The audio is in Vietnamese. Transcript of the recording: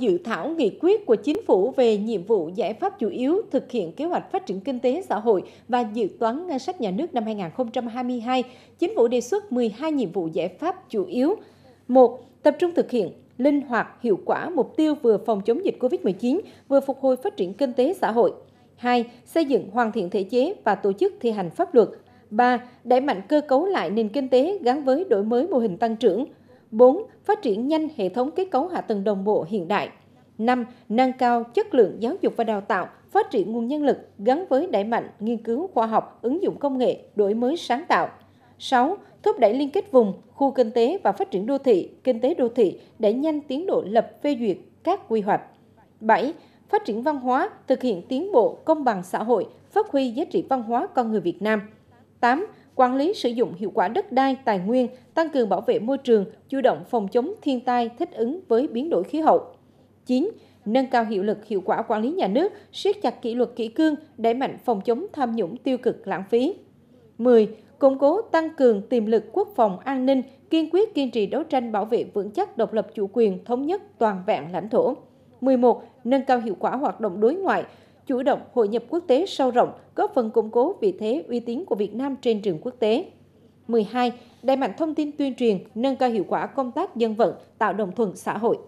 dự thảo nghị quyết của chính phủ về nhiệm vụ giải pháp chủ yếu thực hiện kế hoạch phát triển kinh tế xã hội và dự toán ngân sách nhà nước năm 2022, chính phủ đề xuất 12 nhiệm vụ giải pháp chủ yếu. 1. Tập trung thực hiện linh hoạt, hiệu quả mục tiêu vừa phòng chống dịch COVID-19, vừa phục hồi phát triển kinh tế xã hội. 2. Xây dựng hoàn thiện thể chế và tổ chức thi hành pháp luật. 3. Đẩy mạnh cơ cấu lại nền kinh tế gắn với đổi mới mô hình tăng trưởng. 4. Phát triển nhanh hệ thống kết cấu hạ tầng đồng bộ hiện đại. 5. Nâng cao chất lượng giáo dục và đào tạo, phát triển nguồn nhân lực gắn với đẩy mạnh nghiên cứu khoa học, ứng dụng công nghệ, đổi mới sáng tạo. 6. Thúc đẩy liên kết vùng, khu kinh tế và phát triển đô thị, kinh tế đô thị để nhanh tiến độ lập phê duyệt các quy hoạch. 7. Phát triển văn hóa, thực hiện tiến bộ công bằng xã hội, phát huy giá trị văn hóa con người Việt Nam. 8 quản lý sử dụng hiệu quả đất đai, tài nguyên, tăng cường bảo vệ môi trường, chủ động phòng chống thiên tai, thích ứng với biến đổi khí hậu. 9. Nâng cao hiệu lực hiệu quả quản lý nhà nước, siết chặt kỷ luật kỷ cương, đẩy mạnh phòng chống tham nhũng tiêu cực lãng phí. 10. Củng cố tăng cường tiềm lực quốc phòng an ninh, kiên quyết kiên trì đấu tranh bảo vệ vững chắc độc lập chủ quyền thống nhất toàn vẹn lãnh thổ. 11. Nâng cao hiệu quả hoạt động đối ngoại, chủ động hội nhập quốc tế sâu rộng, góp phần củng cố vị thế uy tín của Việt Nam trên trường quốc tế. 12. Đẩy mạnh thông tin tuyên truyền, nâng cao hiệu quả công tác dân vận, tạo đồng thuận xã hội.